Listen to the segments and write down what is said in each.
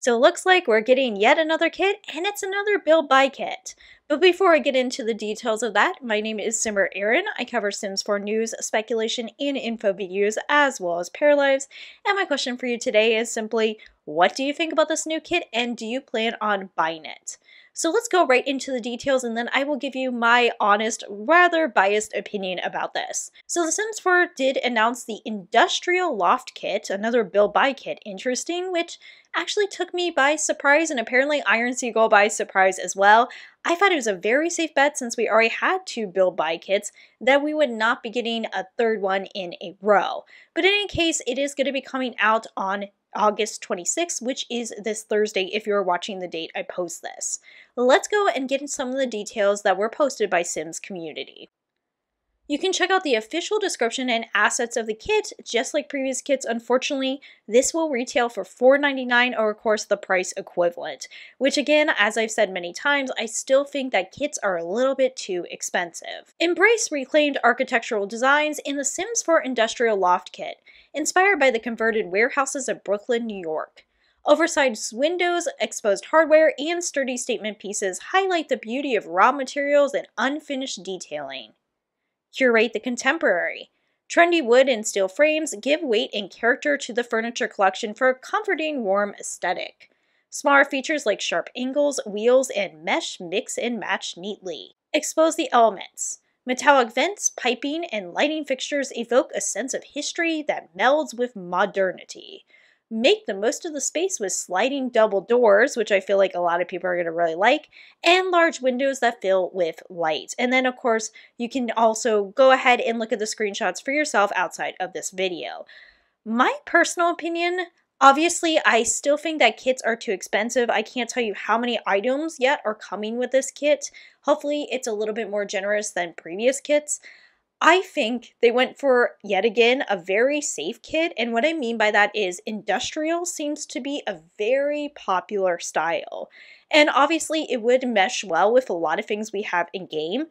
So it looks like we're getting yet another kit, and it's another Build Buy kit. But before I get into the details of that, my name is Simmer Aaron. I cover Sims for news, speculation, and info videos, as well as Paralives. And my question for you today is simply, what do you think about this new kit, and do you plan on buying it? So let's go right into the details and then I will give you my honest, rather biased opinion about this. So The Sims 4 did announce the Industrial Loft Kit, another build-buy kit, interesting, which actually took me by surprise, and apparently Iron Seagull by surprise as well. I thought it was a very safe bet since we already had two Build Buy kits that we would not be getting a third one in a row. But in any case, it is going to be coming out on August 26th, which is this Thursday if you're watching the date I post this. Let's go and get into some of the details that were posted by Sims Community. You can check out the official description and assets of the kit, just like previous kits. Unfortunately, this will retail for $4.99 or of course the price equivalent, which again, as I've said many times, I still think that kits are a little bit too expensive. Embrace reclaimed architectural designs in the Sims 4 Industrial Loft Kit, inspired by the converted warehouses of Brooklyn, New York. Oversized windows, exposed hardware, and sturdy statement pieces highlight the beauty of raw materials and unfinished detailing curate the contemporary. Trendy wood and steel frames give weight and character to the furniture collection for a comforting, warm aesthetic. Smaller features like sharp angles, wheels, and mesh mix and match neatly. Expose the elements. Metallic vents, piping, and lighting fixtures evoke a sense of history that melds with modernity make the most of the space with sliding double doors, which I feel like a lot of people are going to really like, and large windows that fill with light. And then, of course, you can also go ahead and look at the screenshots for yourself outside of this video. My personal opinion, Obviously, I still think that kits are too expensive. I can't tell you how many items yet are coming with this kit. Hopefully, it's a little bit more generous than previous kits. I think they went for, yet again, a very safe kit. And what I mean by that is industrial seems to be a very popular style. And obviously, it would mesh well with a lot of things we have in game.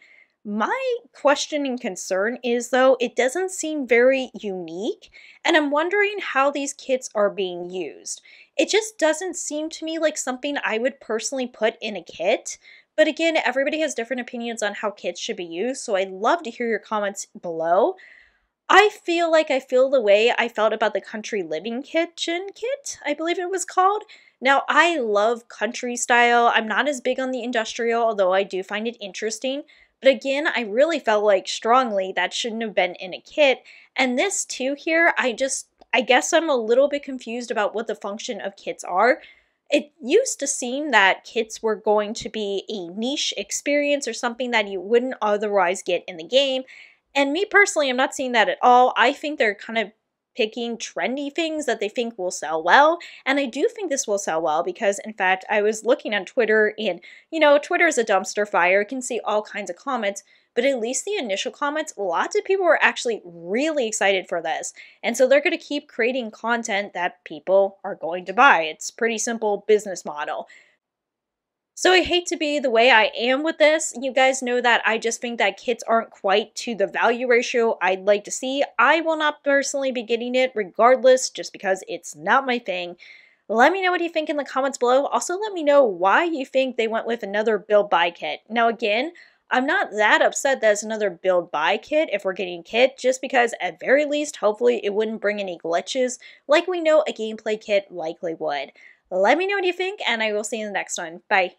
My question and concern is though, it doesn't seem very unique, and I'm wondering how these kits are being used. It just doesn't seem to me like something I would personally put in a kit, but again, everybody has different opinions on how kids should be used, so I'd love to hear your comments below. I feel like I feel the way I felt about the Country Living Kitchen Kit, I believe it was called. Now, I love country style. I'm not as big on the industrial, although I do find it interesting. But again, I really felt like strongly that shouldn't have been in a kit. And this too here, I just, I guess I'm a little bit confused about what the function of kits are it used to seem that kits were going to be a niche experience or something that you wouldn't otherwise get in the game. And me personally, I'm not seeing that at all. I think they're kind of picking trendy things that they think will sell well. And I do think this will sell well because, in fact, I was looking on Twitter and, you know, Twitter is a dumpster fire. You can see all kinds of comments but at least the initial comments, lots of people were actually really excited for this. And so they're going to keep creating content that people are going to buy. It's pretty simple business model. So I hate to be the way I am with this. You guys know that I just think that kits aren't quite to the value ratio I'd like to see. I will not personally be getting it regardless just because it's not my thing. Let me know what you think in the comments below. Also, let me know why you think they went with another build buy kit. Now, again, I'm not that upset that it's another build buy kit if we're getting kit, just because at very least, hopefully, it wouldn't bring any glitches like we know a gameplay kit likely would. Let me know what you think, and I will see you in the next one. Bye.